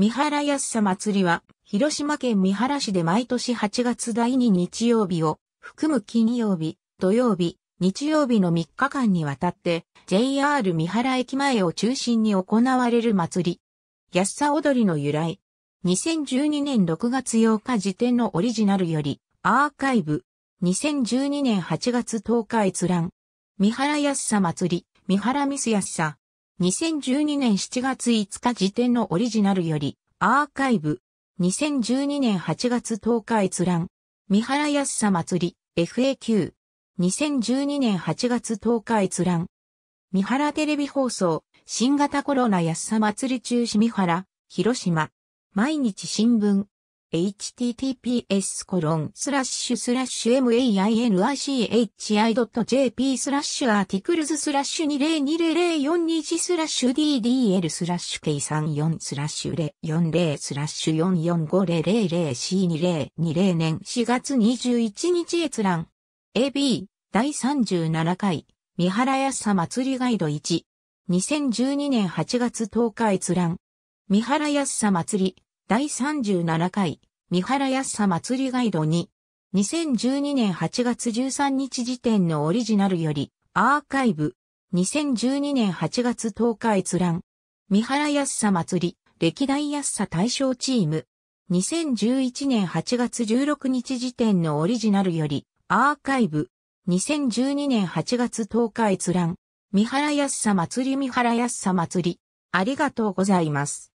三原安さ祭りは、広島県三原市で毎年8月第2日曜日を、含む金曜日、土曜日、日曜日の3日間にわたって、JR 三原駅前を中心に行われる祭り。安さ踊りの由来。2012年6月8日時点のオリジナルより、アーカイブ。2012年8月10日閲覧。三原安さ祭り、三原ミス安さ。2012年7月5日時点のオリジナルより、アーカイブ。2012年8月10日閲覧。三原安さ祭り、FAQ。2012年8月10日閲覧。三原テレビ放送、新型コロナ安さ祭り中止三原、広島。毎日新聞。https コロンスラッシュスラッシュ mainichi.jp スラッシュアーティクルズスラッシュ2020041スラッシュ ddl スラッシュ k34 スラッシュ040スラッシュ 445000c2020 年4月21日閲覧 AB 第37回三原安祭りガイド1 2012年8月10日閲覧三原安祭り第37回、三原安さ祭りガイドに、2012年8月13日時点のオリジナルより、アーカイブ、2012年8月10日閲覧、三原安さ祭り、歴代安さ対象チーム、2011年8月16日時点のオリジナルより、アーカイブ、2012年8月10日閲覧、三原安さ祭り三原安さ祭り、ありがとうございます。